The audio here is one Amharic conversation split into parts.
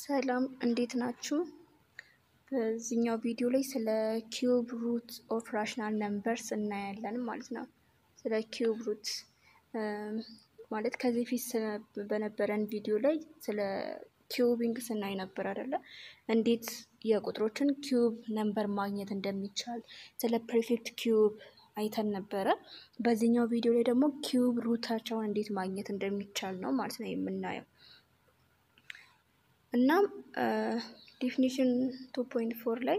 ሰላም እንዴት ናችሁ? በዚህኛው ቪዲዮ ላይ ስለ ኪዩብ ሩት ኦፍ ራሽናል ነምበርስ እናያለን ማለት ነው። ስለ ኪዩብ ሩት ማለት ከዚህ ፊት በነበረን ቪዲዮ ላይ ስለ ኪዩቢንግ ስናይ ነበር አይደለ? እንዴት የቁጥሮችን ኪዩብ ነምበር ማግኘት እንደሚቻል ስለ ፐርፌክት ኪዩብ አይተን ነበረ። በዚህኛው ቪዲዮ ላይ ደግሞ ኪዩብ ሩታቸውን እንዴት ማግኘት እንደሚቻል ነው ማለት ነው የምናየው። እናም ዲፊኒሽን ፎር ላይ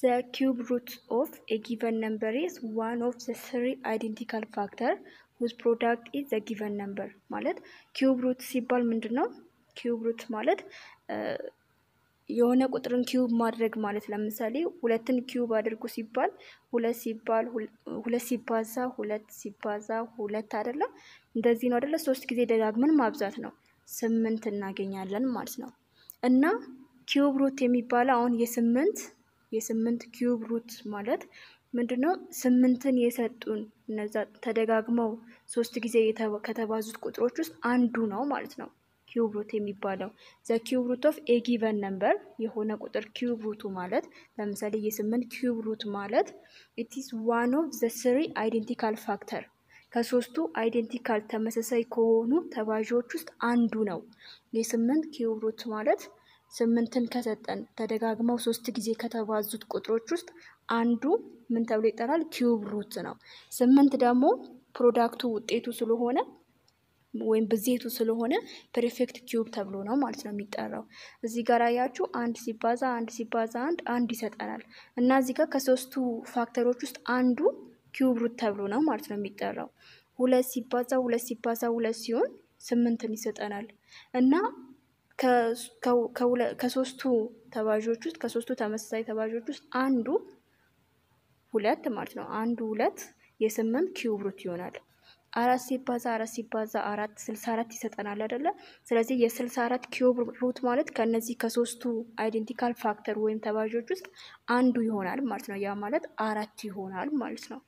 ዘ ኪዩብ ሩት ኦፍ ኤ ጊቨን ነምበር ኢዝ ዋን ኦፍ ዘ ስሪ አይዴንቲካል ፋክተር ዊዝ ፕሮዳክት ኢዝ ዘ ጊቨን ነምበር ማለት ኪዩብ ሩት ሲባል ምንድን ነው? ኪዩብ ሩት ማለት የሆነ ቁጥርን ኪዩብ ማድረግ ማለት ለምሳሌ ሁለትን ኪዩብ አድርጉ ሲባል ሁለት ሲባል ሁለት ሲባዛ ሁለት ሲባዛ ሁለት አይደለም እንደዚህ ነው አይደለ? ሶስት ጊዜ ደጋግመን ማብዛት ነው ስምንት እናገኛለን ማለት ነው። እና ኪዩብ ሩት የሚባለው አሁን የስምንት የስምንት ኪዩብ ሩት ማለት ምንድን ነው? ስምንትን የሰጡን እነዛ ተደጋግመው ሶስት ጊዜ ከተባዙት ቁጥሮች ውስጥ አንዱ ነው ማለት ነው። ኪዩብ ሩት የሚባለው ዘ ኪዩብ ሩት ኦፍ ኤ ጊቨን ነምበር የሆነ ቁጥር ኪዩብ ሩቱ ማለት ለምሳሌ የስምንት ኪዩብ ሩት ማለት ኢትስ ዋን ኦፍ ዘ ስሪ አይዴንቲካል ፋክተር ከሶስቱ አይዴንቲካል ተመሳሳይ ከሆኑ ተባዦች ውስጥ አንዱ ነው። የስምንት ሩት ማለት ስምንትን ከሰጠን ተደጋግመው ሶስት ጊዜ ከተባዙት ቁጥሮች ውስጥ አንዱ ምን ተብሎ ይጠራል? ኪዩብ ሩት ነው። ስምንት ደግሞ ፕሮዳክቱ ውጤቱ ስለሆነ ወይም ብዜቱ ስለሆነ ፐርፌክት ኪዩብ ተብሎ ነው ማለት ነው የሚጠራው። እዚህ ጋር ያችሁ አንድ ሲባዛ አንድ ሲባዛ አንድ አንድ ይሰጠናል እና እዚህ ጋር ከሶስቱ ፋክተሮች ውስጥ አንዱ ኪዩብ ሩት ተብሎ ነው ማለት ነው የሚጠራው። ሁለት ሲባዛ ሁለት ሲባዛ ሁለት ሲሆን ስምንትን ይሰጠናል እና ከሶስቱ ተባዦች ውስጥ ከሶስቱ ተመሳሳይ ተባዦች ውስጥ አንዱ ሁለት ማለት ነው። አንዱ ሁለት የስምንት ኪዩብ ሩት ይሆናል። አራት ሲባዛ አራት ሲባዛ አራት ስልሳ አራት ይሰጠናል አይደለ? ስለዚህ የስልሳ አራት ኪዩብ ሩት ማለት ከእነዚህ ከሶስቱ አይዴንቲካል ፋክተር ወይም ተባዦች ውስጥ አንዱ ይሆናል ማለት ነው። ያ ማለት አራት ይሆናል ማለት ነው።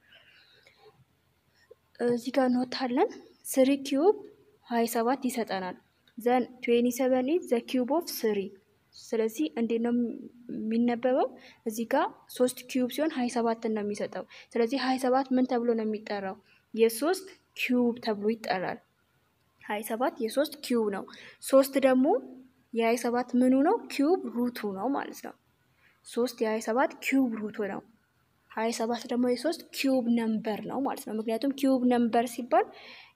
እዚህ ጋር እንወታለን ስሪ ኪዩብ 27 ይሰጠናል። ዘን 27 ኢዝ ዘ ኪዩብ ኦፍ ስሪ። ስለዚህ እንዴት ነው የሚነበበው? እዚህ ጋር ሶስት ኪዩብ ሲሆን 27 ነው የሚሰጠው። ስለዚህ 27 ምን ተብሎ ነው የሚጠራው? የሶስት ኪዩብ ተብሎ ይጠራል። 27 የሶስት ኪዩብ ነው። ሶስት ደግሞ የ27 ምኑ ነው? ኪዩብ ሩቱ ነው ማለት ነው። ሶስት የ27 ኪዩብ ሩቱ ነው። ሀያ ሰባት ደግሞ የሶስት ኪዩብ ነምበር ነው ማለት ነው። ምክንያቱም ኪዩብ ነምበር ሲባል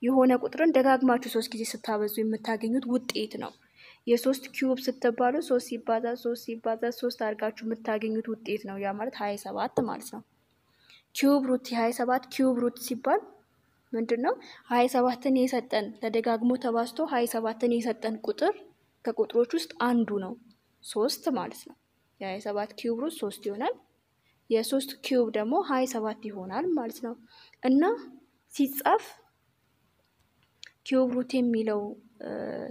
የሆነ ቁጥርን ደጋግማችሁ ሶስት ጊዜ ስታበዙ የምታገኙት ውጤት ነው። የሶስት ኪዩብ ስትባሉ ሶስት ሲባዛ ሶስት ሲባዛ ሶስት አድርጋችሁ የምታገኙት ውጤት ነው። ያ ማለት ሀያ ሰባት ማለት ነው። ኪዩብ ሩት የሀያ ሰባት ኪዩብ ሩት ሲባል ምንድን ነው? ሀያ ሰባትን የሰጠን ተደጋግሞ ተባዝቶ ሀያ ሰባትን የሰጠን ቁጥር ከቁጥሮች ውስጥ አንዱ ነው ሶስት ማለት ነው። የሀያ ሰባት ኪዩብ ሩት ሶስት ይሆናል። የሶስት ኪዩብ ደግሞ ሀያ ሰባት ይሆናል ማለት ነው። እና ሲጻፍ ኪዩብ ሩት የሚለው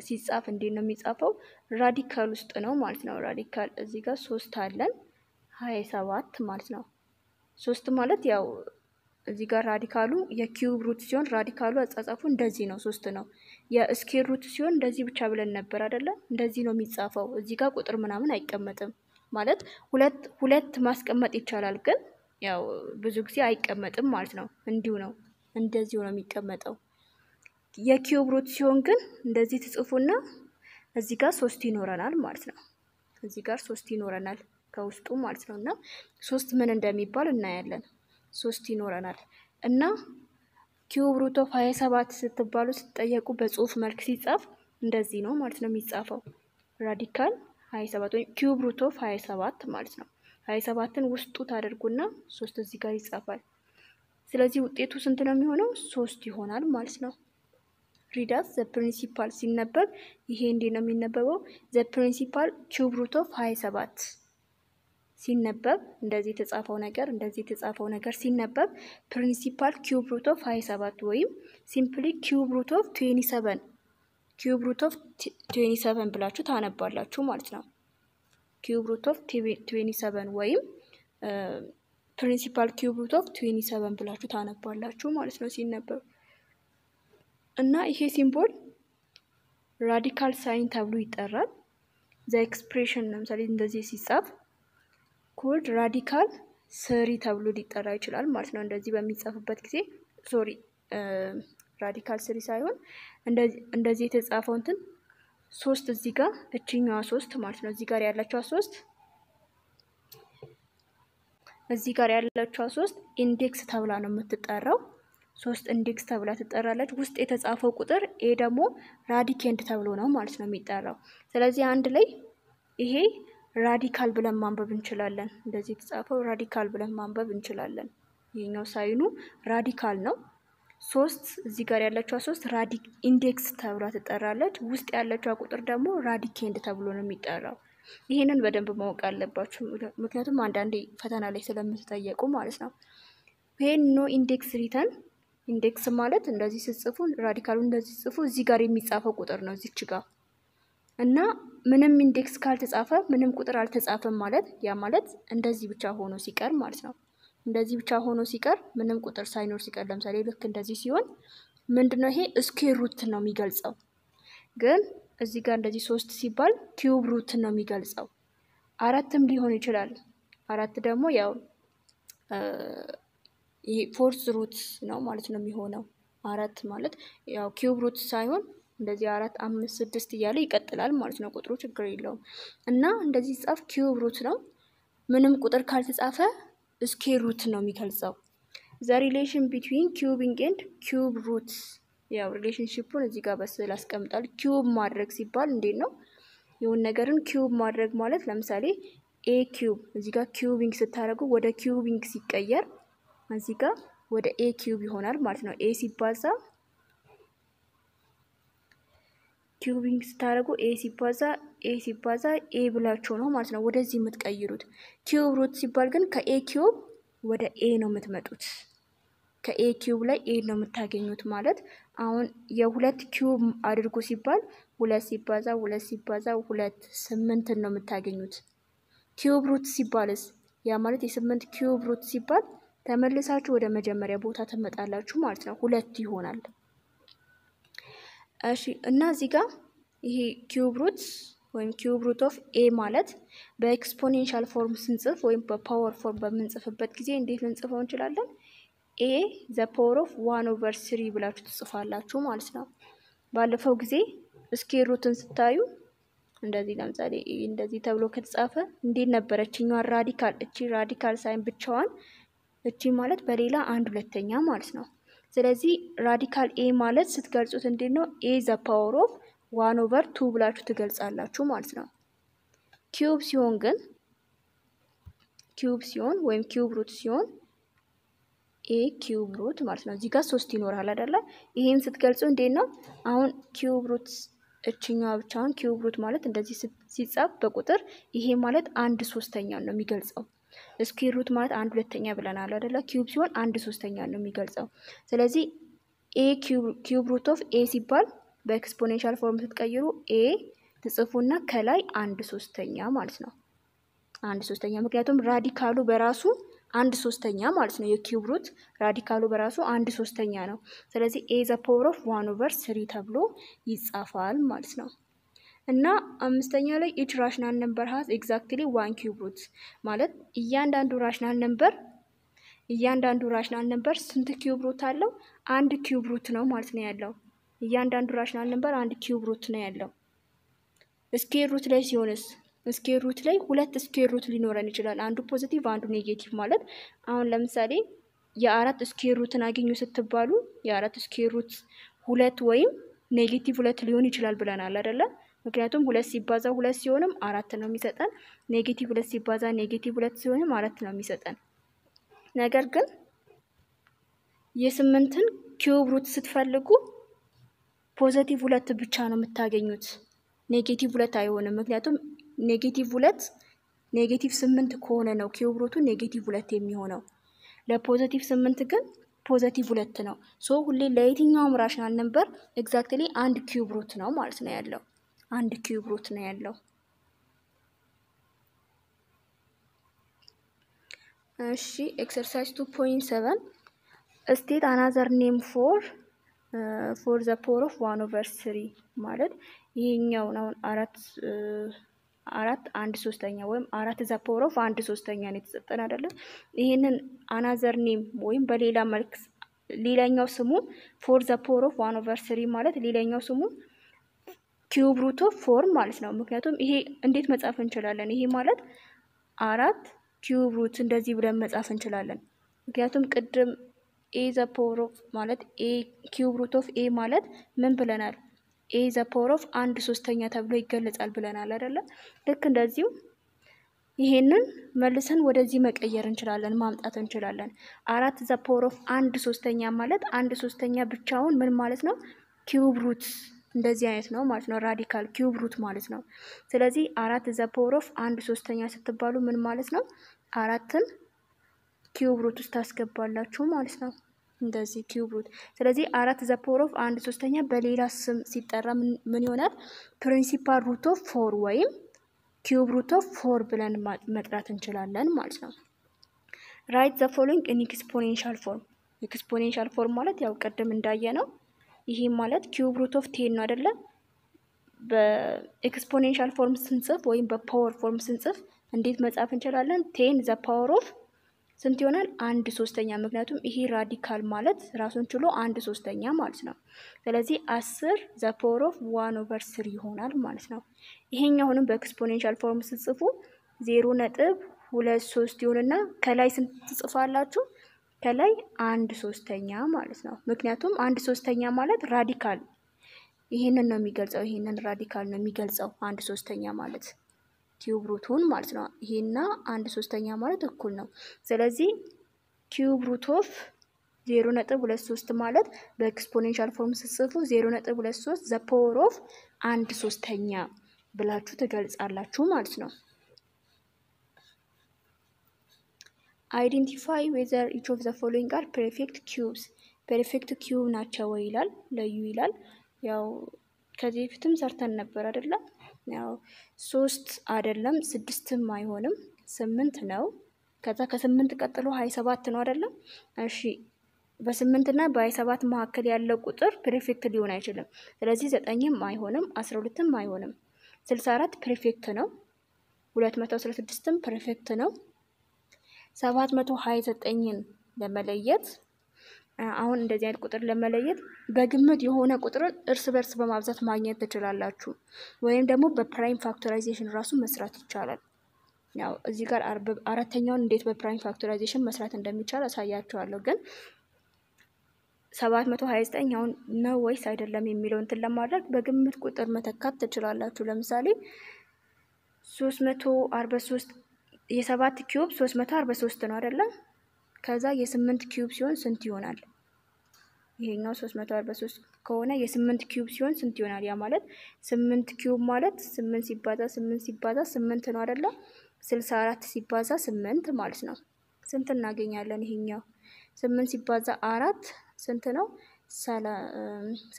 ሲጻፍ እንዴት ነው የሚጻፈው? ራዲካል ውስጥ ነው ማለት ነው። ራዲካል እዚህ ጋር ሶስት አለን ሀያ ሰባት ማለት ነው። ሶስት ማለት ያው እዚህ ጋር ራዲካሉ የኪዩብ ሩት ሲሆን ራዲካሉ አጻጻፉ እንደዚህ ነው፣ ሶስት ነው። የስኬር ሩት ሲሆን እንደዚህ ብቻ ብለን ነበር አይደለም? እንደዚህ ነው የሚጻፈው። እዚህ ጋር ቁጥር ምናምን አይቀመጥም። ማለት ሁለት ሁለት ማስቀመጥ ይቻላል፣ ግን ያው ብዙ ጊዜ አይቀመጥም ማለት ነው። እንዲሁ ነው፣ እንደዚሁ ነው የሚቀመጠው። የኪዩብ ሩት ሲሆን ግን እንደዚህ ትጽፉና እዚህ ጋር ሶስት ይኖረናል ማለት ነው። እዚህ ጋር ሶስት ይኖረናል ከውስጡ ማለት ነው። እና ሶስት ምን እንደሚባል እናያለን። ሶስት ይኖረናል እና ኪዩብ ሩት ኦፍ ሀያ ሰባት ስትባሉ ስትጠየቁ በጽሁፍ መልክ ሲጻፍ እንደዚህ ነው ማለት ነው የሚጻፈው ራዲካል 27 ወይም ኪዩብ ሩት ኦፍ 27 ማለት ነው። 27 27ን ውስጡ ታደርጉና ሶስት እዚህ ጋር ይጻፋል። ስለዚህ ውጤቱ ስንት ነው የሚሆነው? ሶስት ይሆናል ማለት ነው። ሪዳስ ዘ ፕሪንሲፓል ሲነበብ ይሄ እንዴ ነው የሚነበበው። ዘ ፕሪንሲፓል ኪዩብ ሩት ኦፍ 27 ሲነበብ እንደዚህ የተጻፈው ነገር እንደዚህ የተጻፈው ነገር ሲነበብ ፕሪንሲፓል ኪዩብ ሩት ኦፍ 27 ወይም ሲምፕሊ ኪዩብ ሩት ኦፍ 27 ኪዩብ ሩት ኦፍ 27 ብላችሁ ታነባላችሁ ማለት ነው። ኪዩብ ሩት ኦፍ 27 ወይም ፕሪንሲፓል ኪዩብ ሩት ኦፍ 27 ብላችሁ ታነባላችሁ ማለት ነው ሲነበብ እና ይሄ ሲምቦል ራዲካል ሳይን ተብሎ ይጠራል። ዘ ኤክስፕሬሽን ለምሳሌ እንደዚህ ሲጻፍ ኮልድ ራዲካል ስሪ ተብሎ ሊጠራ ይችላል ማለት ነው። እንደዚህ በሚጻፍበት ጊዜ ሶሪ ራዲካል ስሪ ሳይሆን እንደዚህ የተጻፈው እንትን ሶስት እዚህ ጋር እችኛዋ ሶስት ማለት ነው። እዚህ ጋር ያለችዋ ሶስት እዚህ ጋር ያላቸዋ ሶስት ኢንዴክስ ተብላ ነው የምትጠራው። ሶስት ኢንዴክስ ተብላ ትጠራለች። ውስጥ የተጻፈው ቁጥር ኤ ደግሞ ራዲኬንድ ተብሎ ነው ማለት ነው የሚጠራው። ስለዚህ አንድ ላይ ይሄ ራዲካል ብለን ማንበብ እንችላለን። እንደዚህ የተጻፈው ራዲካል ብለን ማንበብ እንችላለን። ይህኛው ሳይኑ ራዲካል ነው። ሶስት እዚህ ጋር ያለችዋ ሶስት ራዲክ ኢንዴክስ ተብላ ትጠራለች። ውስጥ ያለችዋ ቁጥር ደግሞ ራዲኬንድ ተብሎ ነው የሚጠራው። ይህንን በደንብ ማወቅ አለባችሁ፣ ምክንያቱም አንዳንዴ ፈተና ላይ ስለምትጠየቁ ማለት ነው። ይህን ኖ ኢንዴክስ ሪተን ኢንዴክስ ማለት እንደዚህ ስጽፉ ራዲካሉ እንደዚህ ስጽፉ እዚህ ጋር የሚጻፈው ቁጥር ነው እዚች ጋር እና ምንም ኢንዴክስ ካልተጻፈ ምንም ቁጥር አልተጻፈም ማለት ያ ማለት እንደዚህ ብቻ ሆኖ ሲቀር ማለት ነው። እንደዚህ ብቻ ሆኖ ሲቀር ምንም ቁጥር ሳይኖር ሲቀር ለምሳሌ ልክ እንደዚህ ሲሆን ምንድነው ይሄ ስኩዌር ሩት ነው የሚገልጸው። ግን እዚህ ጋር እንደዚህ ሶስት ሲባል ኪዩብ ሩት ነው የሚገልጸው። አራትም ሊሆን ይችላል። አራት ደግሞ ያው ይሄ ፎርስ ሩት ነው ማለት ነው የሚሆነው። አራት ማለት ያው ኪዩብ ሩት ሳይሆን እንደዚህ አራት፣ አምስት፣ ስድስት እያለ ይቀጥላል ማለት ነው። ቁጥሩ ችግር የለውም እና እንደዚህ ጻፍ ኪዩብ ሩት ነው። ምንም ቁጥር ካልተጻፈ ስኬር ሩት ነው የሚገልጸው። ዘ ሪሌሽን ቢትዊን ኪዩቢንግ ኤንድ ኪዩብ ሩት ያው ሪሌሽንሽፑን እዚህ ጋር በስዕል አስቀምጣል። ኪዩብ ማድረግ ሲባል እንዴት ነው የሆን ነገርን ኪዩብ ማድረግ ማለት ለምሳሌ ኤ ኪዩብ እዚህ ጋር ኪዩቢንግ ስታደርጉ ወደ ኪዩቢንግ ሲቀየር እዚህ ጋር ወደ ኤ ኪዩብ ይሆናል ማለት ነው። ኤ ሲባዛ ኪዩቢንግ ስታደርጉ ኤ ሲባዛ ኤ ሲባዛ ኤ ብላችሁ ነው ማለት ነው ወደዚህ የምትቀይሩት። ኪዩብ ሩት ሲባል ግን ከኤ ኪዩብ ወደ ኤ ነው የምትመጡት። ከኤ ኪዩብ ላይ ኤ ነው የምታገኙት ማለት አሁን የሁለት ኪዩብ አድርጉ ሲባል ሁለት ሲባዛ ሁለት ሲባዛ ሁለት ስምንትን ነው የምታገኙት። ኪዩብ ሩት ሲባልስ ያ ማለት የስምንት ኪዩብ ሩት ሲባል ተመልሳችሁ ወደ መጀመሪያ ቦታ ትመጣላችሁ ማለት ነው። ሁለት ይሆናል። እሺ እና እዚህ ጋር ይሄ ኪዩብ ሩት ወይም ኪዩብ ሩት ኦፍ ኤ ማለት በኤክስፖኔንሻል ፎርም ስንጽፍ ወይም በፓወር ፎርም በምንጽፍበት ጊዜ እንዴት ልንጽፈው እንችላለን? ኤ ዘ ፓወር ኦፍ ዋን ኦቨር ስሪ ብላችሁ ትጽፋላችሁ ማለት ነው። ባለፈው ጊዜ ስኬር ሩትን ስታዩ እንደዚህ ለምሳሌ እንደዚህ ተብሎ ከተጻፈ እንዴት ነበረች እኛን ራዲካል እቺ ራዲካል ሳይን ብቻዋን እቺ ማለት በሌላ አንድ ሁለተኛ ማለት ነው። ስለዚህ ራዲካል ኤ ማለት ስትገልጹት እንዴት ነው? ኤ ዘ ፓወር ኦፍ ዋን ኦቨር ቱ ብላችሁ ትገልጻላችሁ ማለት ነው። ኪዩብ ሲሆን ግን ኪዩብ ሲሆን ወይም ኪዩብ ሩት ሲሆን ኤ ኪዩብ ሩት ማለት ነው። እዚህ ጋር ሶስት ይኖራል አይደለ? ይህን ስትገልጹ እንዴት ነው? አሁን ኪዩብ ሩት እችኛዋ ብቻውን ኪዩብ ሩት ማለት እንደዚህ ሲጻፍ በቁጥር ይሄ ማለት አንድ ሶስተኛ ነው የሚገልጸው። ስኩዌር ሩት ማለት አንድ ሁለተኛ ብለናል አይደለ? ኪዩብ ሲሆን አንድ ሶስተኛ ነው የሚገልጸው። ስለዚህ ኤ ኪዩብ ሩት ኦፍ ኤ ሲባል በኤክስፖኔንሻል ፎርም ስትቀይሩ ኤ ትጽፉና ከላይ አንድ ሶስተኛ ማለት ነው። አንድ ሶስተኛ ምክንያቱም ራዲካሉ በራሱ አንድ ሶስተኛ ማለት ነው። የኪዩብ ሩት ራዲካሉ በራሱ አንድ ሶስተኛ ነው። ስለዚህ ኤ ዘ ፓወር ኦፍ ዋን ኦቨር ስሪ ተብሎ ይጻፋል ማለት ነው። እና አምስተኛ ላይ ኢች ራሽናል ነምበር ሀዝ ኤግዛክትሊ ዋን ኪዩብ ሩት ማለት እያንዳንዱ ራሽናል ነምበር እያንዳንዱ ራሽናል ነምበር ስንት ኪዩብ ሩት አለው? አንድ ኪዩብ ሩት ነው ማለት ነው ያለው። እያንዳንዱ ራሽናል ነምበር አንድ ኪዩብ ሩት ነው ያለው። ስኬር ሩት ላይ ሲሆንስ ስኬር ሩት ላይ ሁለት ስኬር ሩት ሊኖረን ይችላል። አንዱ ፖዚቲቭ፣ አንዱ ኔጌቲቭ ማለት አሁን ለምሳሌ የአራት ስኬር ሩትን አገኙ ስትባሉ የአራት ስኬር ሩት ሁለት ወይም ኔጌቲቭ ሁለት ሊሆን ይችላል ብለናል አይደለም? ምክንያቱም ሁለት ሲባዛ ሁለት ሲሆንም አራት ነው የሚሰጠን። ኔጌቲቭ ሁለት ሲባዛ ኔጌቲቭ ሁለት ሲሆንም አራት ነው የሚሰጠን። ነገር ግን የስምንትን ኪዩብ ሩት ስትፈልጉ ፖዘቲቭ ሁለት ብቻ ነው የምታገኙት። ኔጌቲቭ ሁለት አይሆንም። ምክንያቱም ኔጌቲቭ ሁለት ኔጌቲቭ ስምንት ከሆነ ነው ኪዩብ ሩቱ ኔጌቲቭ ሁለት የሚሆነው። ለፖዘቲቭ ስምንት ግን ፖዘቲቭ ሁለት ነው። ሶ ሁሌ ለየትኛውም ራሽናል ነምበር ኤግዛክትሊ አንድ ኪዩብ ሩት ነው ማለት ነው ያለው። አንድ ኪዩብ ሩት ነው ያለው። እሺ ኤክሰርሳይዝ ቱ ፖይንት ሰቨን ስቴት አናዘር ኔም ፎር ፎር ዘ ፖወር ኦፍ ዋን ኦቨር ስሪ ማለት ይሄኛው ነው። አራት uh, አራት አንድ ሶስተኛ ወይም አራት ዘ ፖወር ኦፍ አንድ ሶስተኛ ነው የተሰጠን አይደለ? ይህንን አናዘር ኔም ወይም በሌላ መልክ ሌላኛው ስሙ ፎር ዘ ፖወር ኦፍ ዋን ኦቨር ስሪ ማለት ሌላኛው ስሙ ኪዩብ ሩት ኦፍ ፎር ማለት ነው። ምክንያቱም ይሄ እንዴት መጻፍ እንችላለን? ይሄ ማለት አራት ኪዩብ ሩት እንደዚህ ብለን መጻፍ እንችላለን። ምክንያቱም ቅድም ኤ ዘ ፖወር ኦፍ ማለት ኤ ኪዩብ ሩት ኦፍ ኤ ማለት ምን ብለናል? ኤ ዘ ፖወር ኦፍ አንድ ሶስተኛ ተብሎ ይገለጻል ብለናል አይደለ? ልክ እንደዚሁ ይሄንን መልሰን ወደዚህ መቀየር እንችላለን፣ ማምጣት እንችላለን። አራት ዘ ፖወር ኦፍ አንድ ሶስተኛ ማለት አንድ ሶስተኛ ብቻውን ምን ማለት ነው? ኪዩብ ሩት እንደዚህ አይነት ነው ማለት ነው። ራዲካል ኪዩብ ሩት ማለት ነው። ስለዚህ አራት ዘ ፓወር ኦፍ አንድ ሶስተኛ ስትባሉ ምን ማለት ነው? አራትን ኪዩብ ሩት ውስጥ ታስገባላችሁ ማለት ነው። እንደዚህ ኪዩብ ሩት። ስለዚህ አራት ዘ ፓወር ኦፍ አንድ ሶስተኛ በሌላ ስም ሲጠራ ምን ይሆናል? ፕሪንሲፓል ሩት ኦፍ ፎር ወይም ኪዩብ ሩት ኦፍ ፎር ብለን መጥራት እንችላለን ማለት ነው። ራይት ዘ ፎሎዊንግ ኢን ኤክስፖኔንሻል ፎርም። ኤክስፖኔንሻል ፎርም ማለት ያው ቅድም እንዳየ ነው ይሄ ማለት ኪዩብ ሩት ኦፍ ቴን ነው አይደለ? በኤክስፖኔንሻል ፎርም ስንጽፍ ወይም በፓወር ፎርም ስንጽፍ እንዴት መጻፍ እንችላለን? ቴን ዘ ፓወር ኦፍ ስንት ይሆናል? አንድ ሶስተኛ። ምክንያቱም ይሄ ራዲካል ማለት ራሱን ችሎ አንድ ሶስተኛ ማለት ነው። ስለዚህ አስር ዘ ፓወር ኦፍ ዋን ኦቨር ስሪ ይሆናል ማለት ነው። ይሄኛውንም በኤክስፖኔንሻል ፎርም ስንጽፉ ዜሮ ነጥብ ሁለት ሶስት ይሆንና ከላይ ስንት ትጽፋላችሁ? ከላይ አንድ ሶስተኛ ማለት ነው። ምክንያቱም አንድ ሶስተኛ ማለት ራዲካል ይህንን ነው የሚገልጸው። ይህንን ራዲካል ነው የሚገልጸው አንድ ሶስተኛ ማለት ኪዩብ ሩቱን ማለት ነው። ይሄና አንድ ሶስተኛ ማለት እኩል ነው። ስለዚህ ኪዩብ ሩት ኦፍ ዜሮ ነጥብ ሁለት ሶስት ማለት በኤክስፖኔንሻል ፎርም ስጽፉ ዜሮ ነጥብ ሁለት ሶስት ዘ ኦፍ አንድ ሶስተኛ ብላችሁ ትገልጻላችሁ ማለት ነው። አይዴንቲፋይ ዌዘር ኢች ኦፍ ዘ ፎሎዊንግ አር ፐርፌክት ኪዩብስ ፐርፌክት ኪዩብ ናቸው ወይ ይላል፣ ለዩ ይላል። ያው ከዚህ በፊትም ሰርተን ነበር አይደለም። ያው ሶስት አይደለም ስድስትም አይሆንም ስምንት ነው። ከዛ ከስምንት ቀጥሎ ሀያ ሰባት ነው አይደለም። እሺ በስምንትና በሀያ ሰባት መካከል ያለው ቁጥር ፐርፌክት ሊሆን አይችልም። ስለዚህ ዘጠኝም አይሆንም፣ አስራ ሁለትም አይሆንም። ስልሳ አራት ፐርፌክት ነው። ሁለት መቶ አስራ ስድስትም ፐርፌክት ነው። ሰባት መቶ ሀያ ዘጠኝን ለመለየት አሁን እንደዚህ አይነት ቁጥር ለመለየት በግምት የሆነ ቁጥርን እርስ በርስ በማብዛት ማግኘት ትችላላችሁ። ወይም ደግሞ በፕራይም ፋክቶራይዜሽን ራሱ መስራት ይቻላል። ያው እዚህ ጋር አራተኛውን እንዴት በፕራይም ፋክቶራይዜሽን መስራት እንደሚቻል አሳያችኋለሁ። ግን ሰባት መቶ ሀያ ዘጠኝ አሁን ነው ወይስ አይደለም የሚለው እንትን ለማድረግ በግምት ቁጥር መተካት ትችላላችሁ። ለምሳሌ ሶስት መቶ አርባ ሶስት የሰባት ኪዩብ ሶስት መቶ አርባ ሶስት ነው አይደለም? ከዛ የስምንት ኪዩብ ሲሆን ስንት ይሆናል? ይሄኛው ሶስት ከሆነ የስምንት ኪዩብ ሲሆን ስንት ይሆናል? ያ ማለት ስምንት ኪዩብ ማለት ስምንት ሲባዛ ስምንት ሲባዛ ስምንት ነው ስልሳ አራት ሲባዛ ስምንት ማለት ነው። ስንት እናገኛለን? ይሄኛው ስምንት ሲባዛ አራት ስንት ነው?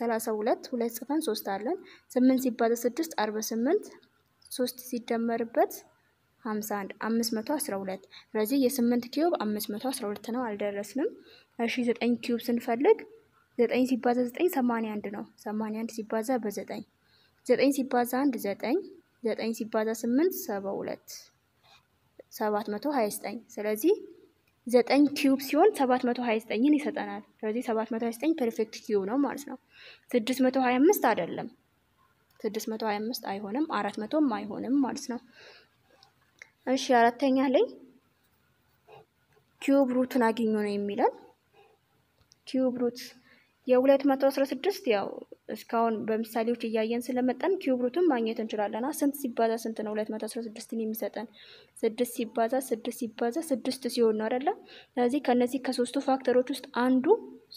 ሰላሳ ሁለት ጽፈን ሶስት አለን። ስምንት ሲባዛ አርባ 48 ሶስት ሲደመርበት 51 512 ስለዚህ የ8 ኪዩብ 512 ነው። አልደረስንም። እሺ 9 ኪዩብ ስንፈልግ 9 ሲባዛ 9 81 ነው። 81 ሲባዛ በ9 9 ሲባዛ 1 9 9 ሲባዛ 8 72 729 ስለዚህ 9 ኪዩብ ሲሆን 729ን ይሰጠናል። ስለዚህ 729 ፐርፌክት ኪዩብ ነው ማለት ነው። 625 አይደለም 625 አይሆንም፣ 400ም አይሆንም ማለት ነው። እሺ አራተኛ ላይ ኪዩብ ሩትን አግኙ ነው የሚለን። ኪዩብ ሩት የ216 ያው እስካሁን በምሳሌዎች እያየን ስለመጣን ኪዩብ ሩትን ማግኘት እንችላለን። ስንት ሲባዛ ስንት ነው? 216ን የሚሰጠን ስድስት ሲባዛ ስድስት ሲባዛ ስድስት ሲሆን ነው አይደለ? ስለዚህ ከነዚህ ከሶስቱ ፋክተሮች ውስጥ አንዱ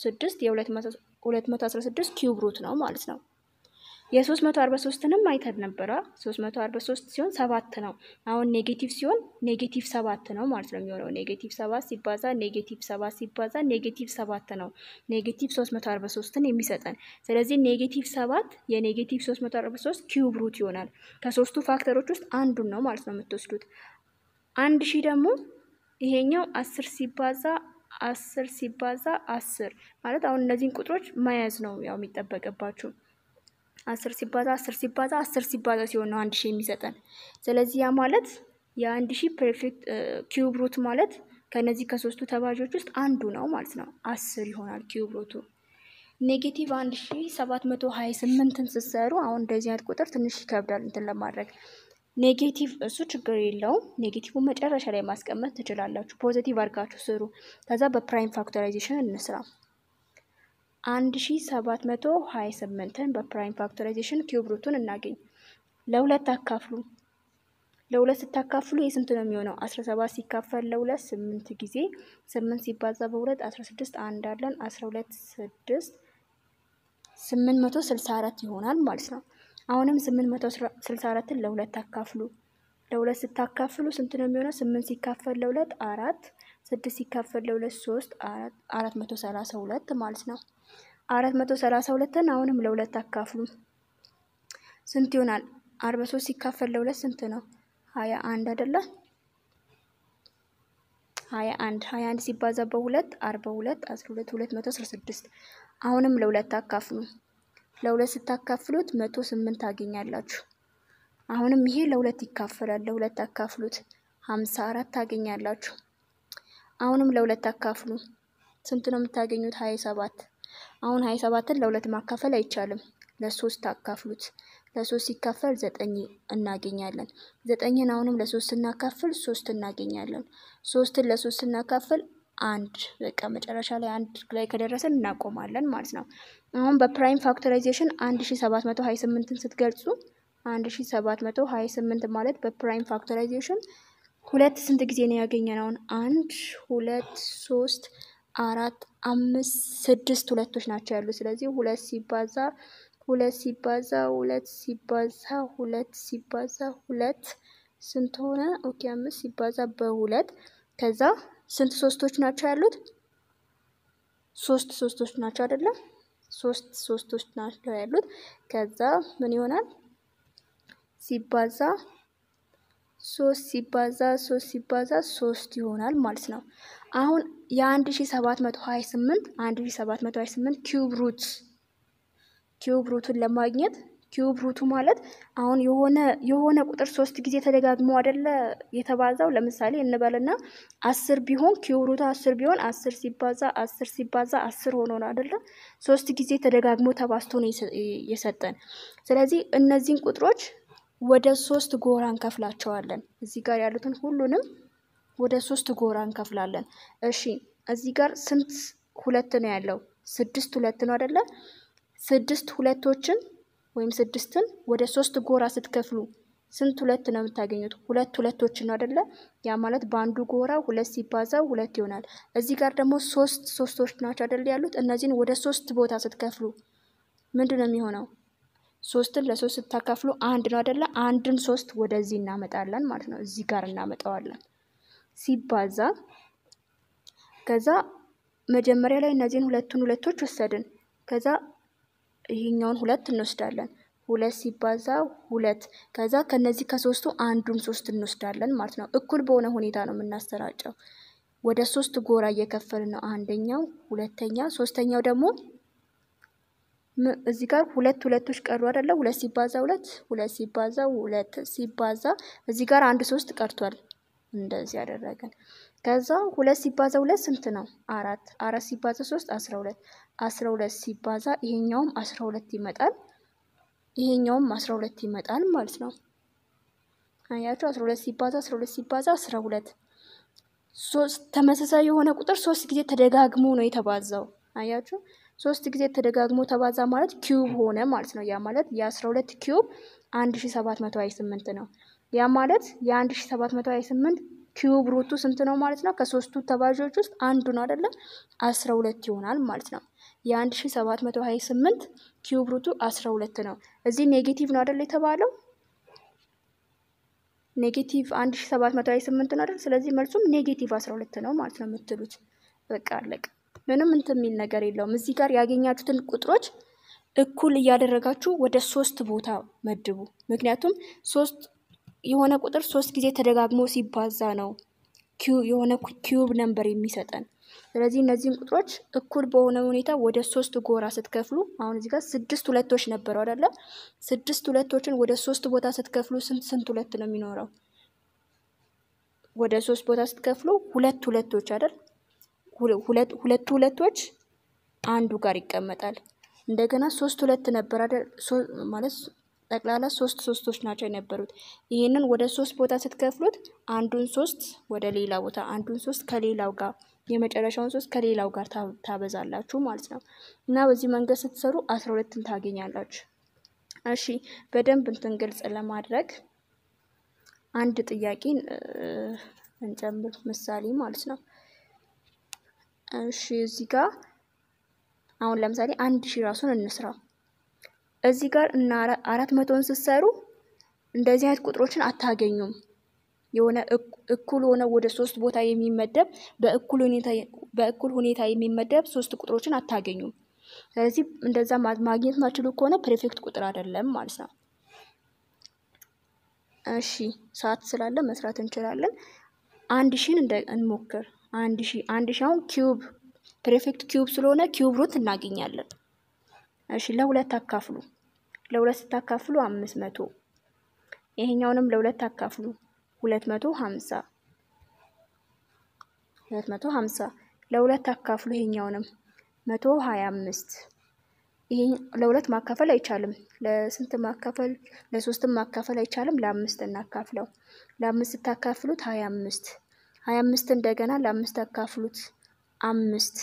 ስድስት የ216 ኪዩብ ሩት ነው ማለት ነው። የ343ንም አይተን ነበረ። 343 ሲሆን ሰባት ነው። አሁን ኔጌቲቭ ሲሆን ኔጌቲቭ ሰባት ነው ማለት ነው የሚሆነው። ኔጌቲቭ ሰባት ሲባዛ ኔጌቲቭ ሰባት ሲባዛ ኔጌቲቭ ሰባት ነው ኔጌቲቭ 343ን የሚሰጠን። ስለዚህ ኔጌቲቭ ሰባት የኔጌቲቭ 343 ኪዩብ ሩት ይሆናል። ከሶስቱ ፋክተሮች ውስጥ አንዱን ነው ማለት ነው የምትወስዱት። አንድ ሺህ ደግሞ ይሄኛው አስር ሲባዛ አስር ሲባዛ አስር ማለት አሁን እነዚህን ቁጥሮች መያዝ ነው ያው የሚጠበቅባችሁ። አስር ሲባዛ አስር ሲባዛ አስር ሲባዛ ሲሆን ነው አንድ ሺህ የሚሰጠን። ስለዚህ ያ ማለት የአንድ ሺህ ፐርፌክት ኪዩብ ሩት ማለት ከነዚህ ከሶስቱ ተባዦች ውስጥ አንዱ ነው ማለት ነው። አስር ይሆናል ኪዩብ ሩቱ። ኔጌቲቭ አንድ ሺ ሰባት መቶ ሀያ ስምንትን ስትሰሩ አሁን እንደዚህ አይነት ቁጥር ትንሽ ይከብዳል እንትን ለማድረግ ኔጌቲቭ እሱ ችግር የለውም። ኔጌቲቭ መጨረሻ ላይ ማስቀመጥ ትችላላችሁ። ፖዘቲቭ አድርጋችሁ ስሩ። ከዛ በፕራይም ፋክተራይዜሽን እንስራ። 1728ን በፕራይም ፋክቶራይዜሽን ኪዩብ ሩቱን እናገኝ። ለሁለት አካፍሉ። ለሁለት ስታካፍሉ የስንት ነው የሚሆነው? 17 ሲካፈል ለሁለት 8 ጊዜ 8 ሲባዛ በ2 16 አንድ አለን 12 6 864 ይሆናል ማለት ነው። አሁንም 864ን ለሁለት አካፍሉ። ለሁለት ስታካፍሉ ስንት ነው የሚሆነው? 8 ሲካፈል ለሁለት አራት ስድስት ሲካፈል ለሁለት ሶስት አራት መቶ ሰላሳ ሁለት ማለት ነው። አራት መቶ ሰላሳ ሁለትን አሁንም ለሁለት አካፍሉ። ስንት ይሆናል? አርባ ሶስት ሲካፈል ለሁለት ስንት ነው? ሀያ አንድ አይደለ? ሀያ አንድ ሀያ አንድ ሲባዛ በሁለት አርባ ሁለት አስራ ሁለት ሁለት መቶ አስራ ስድስት አሁንም ለሁለት አካፍሉ። ለሁለት ስታካፍሉት መቶ ስምንት ታገኛላችሁ። አሁንም ይሄ ለሁለት ይካፈላል። ለሁለት አካፍሉት ሀምሳ አራት ታገኛላችሁ። አሁንም ለሁለት አካፍሉ። ስንት ነው የምታገኙት? ሀያ ሰባት አሁን ሀያ ሰባትን ለሁለት ማካፈል አይቻልም። ለሶስት አካፍሉት። ለሶስት ሲካፈል ዘጠኝ እናገኛለን። ዘጠኝን አሁንም ለሶስት ስናካፍል ሶስት እናገኛለን። ሶስትን ለሶስት ስናካፍል አንድ። በቃ መጨረሻ ላይ አንድ ላይ ከደረሰን እናቆማለን ማለት ነው። አሁን በፕራይም ፋክተራይዜሽን አንድ ሺ ሰባት መቶ ሀያ ስምንትን ስትገልጹ አንድ ሺ ሰባት መቶ ሀያ ስምንት ማለት በፕራይም ፋክተራይዜሽን ሁለት ስንት ጊዜ ነው ያገኘን? አንድ ሁለት ሶስት አራት አምስት ስድስት ሁለቶች ናቸው ያሉ። ስለዚህ ሁለት ሲባዛ ሁለት ሲባዛ ሁለት ሲባዛ ሁለት ሲባዛ ሁለት ስንት ሆነ? ኦኬ አምስት ሲባዛ በሁለት ከዛ ስንት ሶስቶች ናቸው ያሉት? ሶስት ሶስቶች ናቸው አይደለም? ሶስት ሶስቶች ናቸው ያሉት። ከዛ ምን ይሆናል ሲባዛ ሶስት ሲባዛ ሶስት ሲባዛ ሶስት ይሆናል ማለት ነው። አሁን የአንድ ሺ ሰባት መቶ ሀያ ስምንት አንድ ሺ ሰባት መቶ ሀያ ስምንት ኪዩብ ሩት ኪዩብ ሩቱን ለማግኘት ኪዩብ ሩቱ ማለት አሁን የሆነ የሆነ ቁጥር ሶስት ጊዜ ተደጋግሞ አይደለ የተባዛው። ለምሳሌ እንበልና አስር ቢሆን ኪዩብ ሩቱ አስር ቢሆን አስር ሲባዛ አስር ሲባዛ አስር ሆኖ ነው አይደለ ሶስት ጊዜ ተደጋግሞ ተባዝቶ ነው የሰጠን። ስለዚህ እነዚህን ቁጥሮች ወደ ሶስት ጎራ እንከፍላቸዋለን። እዚህ ጋር ያሉትን ሁሉንም ወደ ሶስት ጎራ እንከፍላለን። እሺ እዚህ ጋር ስንት ሁለት ነው ያለው? ስድስት ሁለት ነው አደለ? ስድስት ሁለቶችን ወይም ስድስትን ወደ ሶስት ጎራ ስትከፍሉ ስንት ሁለት ነው የምታገኙት? ሁለት ሁለቶችን ነው አደለ? ያ ማለት በአንዱ ጎራ ሁለት ሲባዛ ሁለት ይሆናል። እዚህ ጋር ደግሞ ሶስት ሶስቶች ናቸው አደለ ያሉት? እነዚህን ወደ ሶስት ቦታ ስትከፍሉ ምንድን ነው የሚሆነው? ሶስትን ለሶስት ስታካፍሉ አንድ ነው አይደለ? አንድን ሶስት ወደዚህ እናመጣለን ማለት ነው። እዚህ ጋር እናመጣዋለን ሲባዛ። ከዛ መጀመሪያ ላይ እነዚህን ሁለቱን ሁለቶች ወሰድን። ከዛ ይህኛውን ሁለት እንወስዳለን። ሁለት ሲባዛ ሁለት። ከዛ ከነዚህ ከሶስቱ አንዱን ሶስት እንወስዳለን ማለት ነው። እኩል በሆነ ሁኔታ ነው የምናሰራጨው። ወደ ሶስት ጎራ እየከፈልን ነው። አንደኛው፣ ሁለተኛ፣ ሶስተኛው ደግሞ እዚህ ጋር ሁለት ሁለቶች ቀሩ አይደለ? ሁለት ሲባዛ ሁለት ሁለት ሲባዛ ሁለት ሲባዛ እዚህ ጋር አንድ ሶስት ቀርቷል። እንደዚህ ያደረገን ከዛ ሁለት ሲባዛ ሁለት ስንት ነው? አራት አራት ሲባዛ ሶስት አስራ ሁለት አስራ ሁለት ሲባዛ ይሄኛውም አስራ ሁለት ይመጣል። ይሄኛውም አስራ ሁለት ይመጣል ማለት ነው። አያችሁ አስራ ሁለት ሲባዛ አስራ ሁለት ሲባዛ አስራ ሁለት ሶስት ተመሳሳይ የሆነ ቁጥር ሶስት ጊዜ ተደጋግሞ ነው የተባዛው። አያችሁ ሶስት ጊዜ ተደጋግሞ ተባዛ ማለት ኪዩብ ሆነ ማለት ነው። ያ ማለት የ12 ኪዩብ 1728 ነው። ያ ማለት የ1728 ኪዩብ ሩቱ ስንት ነው ማለት ነው? ከሶስቱ ተባዦች ውስጥ አንዱ ነው አይደለም 12 ይሆናል ማለት ነው። የ1728 ኪዩብ ሩቱ 12 ነው። እዚህ ኔጌቲቭ ነው አይደል የተባለው ኔጌቲቭ 1728 ነው አይደል? ስለዚህ መልሱም ኔጌቲቭ 12 ነው ማለት ነው የምትሉት። በቃ አለቀ። ምንም እንትን የሚል ነገር የለውም። እዚህ ጋር ያገኛችሁትን ቁጥሮች እኩል እያደረጋችሁ ወደ ሶስት ቦታ መድቡ። ምክንያቱም ሶስት የሆነ ቁጥር ሶስት ጊዜ ተደጋግሞ ሲባዛ ነው የሆነ ኪዩብ ነንበር የሚሰጠን። ስለዚህ እነዚህን ቁጥሮች እኩል በሆነ ሁኔታ ወደ ሶስት ጎራ ስትከፍሉ አሁን እዚህ ጋር ስድስት ሁለቶች ነበረው አይደለ? ስድስት ሁለቶችን ወደ ሶስት ቦታ ስትከፍሉ ስንት ስንት ሁለት ነው የሚኖረው? ወደ ሶስት ቦታ ስትከፍሉ ሁለት ሁለቶች አይደል? ሁለት ሁለቶች አንዱ ጋር ይቀመጣል። እንደገና ሶስት ሁለት ነበር አይደል? ማለት ጠቅላላ ሶስት ሶስቶች ናቸው የነበሩት። ይህንን ወደ ሶስት ቦታ ስትከፍሉት አንዱን ሶስት ወደ ሌላ ቦታ፣ አንዱን ሶስት ከሌላው ጋር፣ የመጨረሻውን ሶስት ከሌላው ጋር ታበዛላችሁ ማለት ነው። እና በዚህ መንገድ ስትሰሩ አስራ ሁለትን ታገኛላችሁ። እሺ በደንብ እንትን ግልጽ ለማድረግ አንድ ጥያቄ እንጨምር፣ ምሳሌ ማለት ነው። እሺ እዚህ ጋር አሁን ለምሳሌ አንድ ሺህ ራሱን እንስራው። እዚህ ጋር እና አራት መቶን ስትሰሩ እንደዚህ አይነት ቁጥሮችን አታገኙም። የሆነ እኩል ሆነ ወደ ሶስት ቦታ የሚመደብ በእኩል ሁኔታ የሚመደብ ሶስት ቁጥሮችን አታገኙም። ስለዚህ እንደዛ ማግኘት ማችሉ ከሆነ ፐርፌክት ቁጥር አይደለም ማለት ነው። እሺ ሰዓት ስላለ መስራት እንችላለን። አንድ ሺን እንሞክር። አንድ ሺ አንድ ሺ አሁን ኪዩብ ፕሬፌክት ኪዩብ ስለሆነ ኪዩብ ሩት እናገኛለን። እሺ ለሁለት አካፍሉ። ለሁለት ስታካፍሉ አምስት መቶ ይሄኛውንም ለሁለት አካፍሉ። ሁለት መቶ ሀምሳ ሁለት መቶ ሀምሳ ለሁለት አካፍሉ። ይሄኛውንም መቶ ሀያ አምስት ይሄን ለሁለት ማካፈል አይቻልም። ለስንት ማካፈል? ለሶስትም ማካፈል አይቻልም። ለአምስት እናካፍለው። ለአምስት ስታካፍሉት ሀያ አምስት ሀያ አምስት እንደገና ለአምስት አካፍሉት አምስት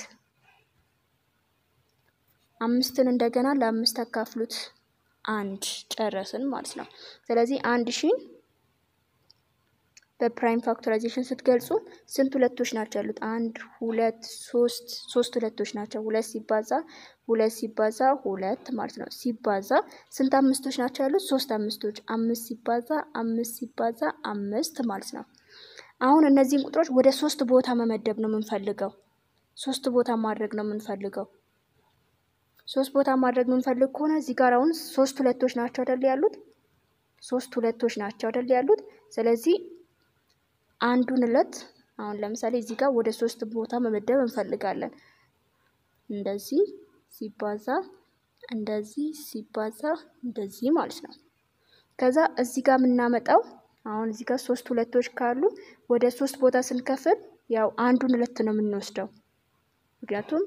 አምስትን እንደገና ለአምስት አካፍሉት አንድ ጨረስን ማለት ነው። ስለዚህ አንድ ሺን በፕራይም ፋክቶራይዜሽን ስትገልጹ ስንት ሁለቶች ናቸው ያሉት? አንድ ሁለት ሶስት ሶስት ሁለቶች ናቸው። ሁለት ሲባዛ ሁለት ሲባዛ ሁለት ማለት ነው። ሲባዛ ስንት አምስቶች ናቸው ያሉት? ሶስት አምስቶች። አምስት ሲባዛ አምስት ሲባዛ አምስት ማለት ነው። አሁን እነዚህን ቁጥሮች ወደ ሶስት ቦታ መመደብ ነው የምንፈልገው። ሶስት ቦታ ማድረግ ነው የምንፈልገው። ሶስት ቦታ ማድረግ የምንፈልግ ከሆነ እዚህ ጋር አሁን ሶስት ሁለቶች ናቸው አይደል ያሉት? ሶስት ሁለቶች ናቸው አይደል ያሉት? ስለዚህ አንዱን እለት አሁን ለምሳሌ እዚህ ጋር ወደ ሶስት ቦታ መመደብ እንፈልጋለን። እንደዚህ ሲባዛ እንደዚህ ሲባዛ እንደዚህ ማለት ነው። ከዛ እዚህ ጋር የምናመጣው አሁን እዚህ ጋር ሶስት ሁለቶች ካሉ ወደ ሶስት ቦታ ስንከፍል ያው አንዱን ሁለት ነው የምንወስደው። ምክንያቱም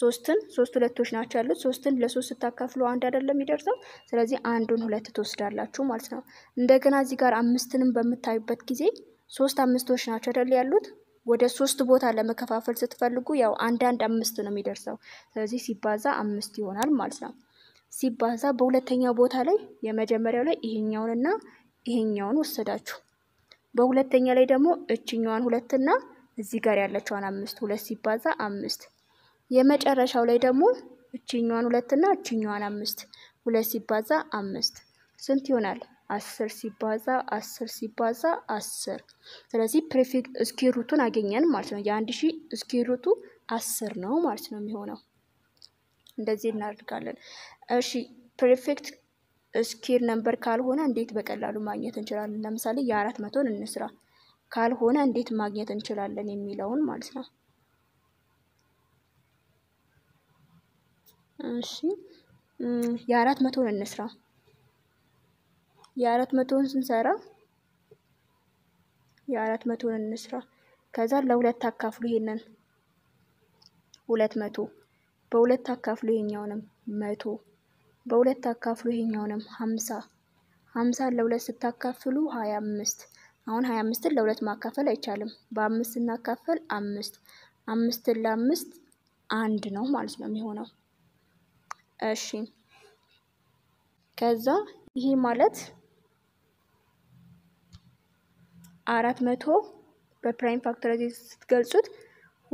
ሶስትን ሶስት ሁለቶች ናቸው ያሉት። ሶስትን ለሶስት ስታካፍሉ አንድ አይደለም የሚደርሰው። ስለዚህ አንዱን ሁለት ትወስዳላችሁ ማለት ነው። እንደገና እዚህ ጋር አምስትንም በምታዩበት ጊዜ ሶስት አምስቶች ናቸው አይደል ያሉት። ወደ ሶስት ቦታ ለመከፋፈል ስትፈልጉ ያው አንዳንድ አምስት ነው የሚደርሰው። ስለዚህ ሲባዛ አምስት ይሆናል ማለት ነው። ሲባዛ በሁለተኛው ቦታ ላይ የመጀመሪያው ላይ ይሄኛውንና ይሄኛውን ወሰዳችሁ። በሁለተኛ ላይ ደግሞ እችኛዋን ሁለትና እዚህ ጋር ያለችዋን አምስት ሁለት ሲባዛ አምስት። የመጨረሻው ላይ ደግሞ እችኛዋን እና እችኛዋን አምስት ሁለት ሲባዛ አምስት ስንት ይሆናል? አስር ሲባዛ አስር ሲባዛ አስር። ስለዚህ ፕሪፊክስ እስኪሩቱን ሩቱን አገኘን ማለት ነው። የአንድ ሺህ ስኩዌር ሩቱ አስር ነው ማለት ነው የሚሆነው። እንደዚህ እናደርጋለን። እሺ ፕሪፌክት ስኪር ነምበር ካልሆነ እንዴት በቀላሉ ማግኘት እንችላለን? ለምሳሌ የአራት መቶን እንስራ ካልሆነ እንዴት ማግኘት እንችላለን የሚለውን ማለት ነው። እሺ የአራት መቶን እንስራ። የአራት መቶን ስንሰራ የአራት መቶን እንስራ ከዛ ለሁለት አካፍሉ ይሄንን ሁለት መቶ በሁለት አካፍሉ ይሄኛውንም መቶ በሁለት አካፍሉ። ይሄኛውንም ሀምሳ ሀምሳን ለሁለት ስታካፍሉ ሀያ አምስት አሁን ሀያ አምስትን ለሁለት ማካፈል አይቻልም። በአምስት ስናካፈል አምስት አምስትን ለአምስት አንድ ነው ማለት ነው የሚሆነው። እሺ ከዛ ይሄ ማለት አራት መቶ በፕራይም ፋክተራይዜሽን ስትገልጹት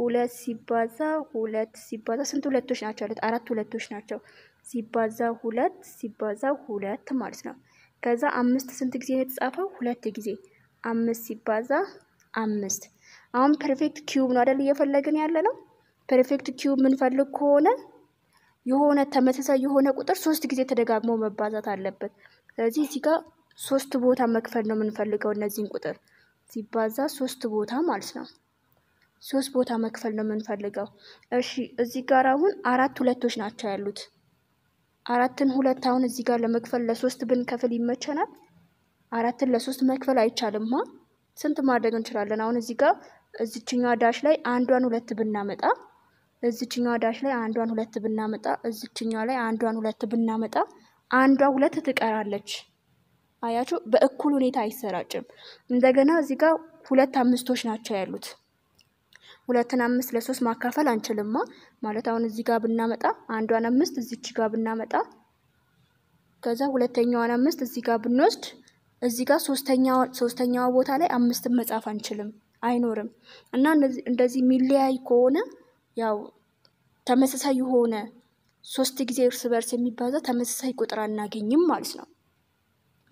ሁለት ሲባዛ ሁለት ሲባዛ ስንት ሁለቶች ናቸው? አለት አራት ሁለቶች ናቸው። ሲባዛ ሁለት ሲባዛ ሁለት ማለት ነው። ከዛ አምስት ስንት ጊዜ ነው የተጻፈው? ሁለት ጊዜ አምስት ሲባዛ አምስት። አሁን ፐርፌክት ኪዩብ ነው አደል እየፈለግን ያለ ነው። ፐርፌክት ኪዩብ ምንፈልግ ከሆነ የሆነ ተመሳሳይ የሆነ ቁጥር ሶስት ጊዜ ተደጋግሞ መባዛት አለበት። ስለዚህ እዚህ ጋር ሶስት ቦታ መክፈል ነው የምንፈልገው። እነዚህን ቁጥር ሲባዛ ሶስት ቦታ ማለት ነው። ሶስት ቦታ መክፈል ነው የምንፈልገው። እሺ እዚህ ጋር አሁን አራት ሁለቶች ናቸው ያሉት። አራትን ሁለት አሁን እዚህ ጋር ለመክፈል ለሶስት ብንከፍል ይመቸናል። አራትን ለሶስት መክፈል አይቻልም። ስንት ማድረግ እንችላለን? አሁን እዚህ ጋር እዚችኛዋ ዳሽ ላይ አንዷን ሁለት ብናመጣ እዚችኛዋ ዳሽ ላይ አንዷን ሁለት ብናመጣ እዚችኛዋ ላይ አንዷን ሁለት ብናመጣ አንዷ ሁለት ትቀራለች። አያችሁ፣ በእኩል ሁኔታ አይሰራጭም። እንደገና እዚህ ጋር ሁለት አምስቶች ናቸው ያሉት። ሁለትን አምስት ለሶስት ማካፈል አንችልማ። ማለት አሁን እዚህ ጋር ብናመጣ አንዷን አምስት እዚች ጋር ብናመጣ ከዛ ሁለተኛዋን አምስት እዚህ ጋር ብንወስድ እዚህ ጋር ሶስተኛዋ ቦታ ላይ አምስትን መጻፍ አንችልም፣ አይኖርም። እና እንደዚህ የሚለያይ ከሆነ ያው ተመሳሳይ የሆነ ሶስት ጊዜ እርስ በርስ የሚባዛ ተመሳሳይ ቁጥር አናገኝም ማለት ነው።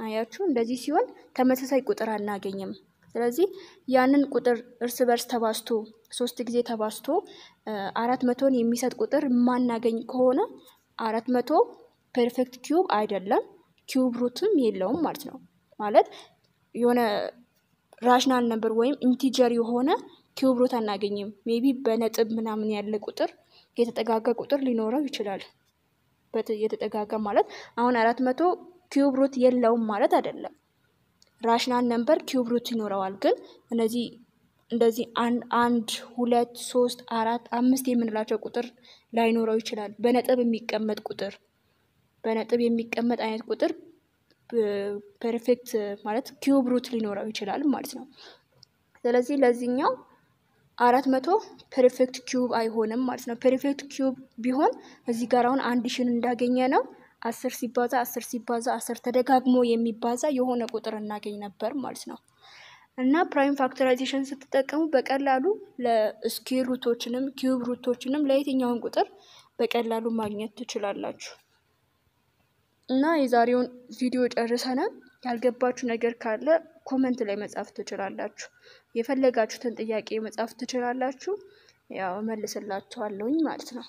አያችሁ፣ እንደዚህ ሲሆን ተመሳሳይ ቁጥር አናገኝም። ስለዚህ ያንን ቁጥር እርስ በርስ ተባዝቶ ሶስት ጊዜ ተባዝቶ አራት መቶን የሚሰጥ ቁጥር የማናገኝ ከሆነ አራት መቶ ፐርፌክት ኪዩብ አይደለም፣ ኪዩብ ሩትም የለውም ማለት ነው። ማለት የሆነ ራሽናል ነበር ወይም ኢንቲጀር የሆነ ኪዩብ ሩት አናገኝም። ሜቢ በነጥብ ምናምን ያለ ቁጥር የተጠጋጋ ቁጥር ሊኖረው ይችላል። የተጠጋጋ ማለት አሁን አራት መቶ ኪዩብ ሩት የለውም ማለት አይደለም። ራሽናል ነምበር ኪዩብ ሩት ይኖረዋል። ግን እነዚህ እንደዚህ አንድ ሁለት ሶስት አራት አምስት የምንላቸው ቁጥር ላይኖረው ይችላል። በነጥብ የሚቀመጥ ቁጥር በነጥብ የሚቀመጥ አይነት ቁጥር ፐርፌክት ማለት ኪዩብ ሩት ሊኖረው ይችላል ማለት ነው። ስለዚህ ለዚህኛው አራት መቶ ፐርፌክት ኪዩብ አይሆንም ማለት ነው። ፐርፌክት ኪዩብ ቢሆን እዚህ ጋር አሁን አንድ ሺን እንዳገኘ ነው አስር ሲባዛ አስር ሲባዛ አስር ተደጋግሞ የሚባዛ የሆነ ቁጥር እናገኝ ነበር ማለት ነው። እና ፕራይም ፋክተራይዜሽን ስትጠቀሙ በቀላሉ ለስኬር ሩቶችንም ኪዩብ ሩቶችንም ለየትኛውን ቁጥር በቀላሉ ማግኘት ትችላላችሁ። እና የዛሬውን ቪዲዮ ጨርሰናል። ያልገባችሁ ነገር ካለ ኮመንት ላይ መጻፍ ትችላላችሁ። የፈለጋችሁትን ጥያቄ መጻፍ ትችላላችሁ። ያው መልስላችኋለሁኝ ማለት ነው።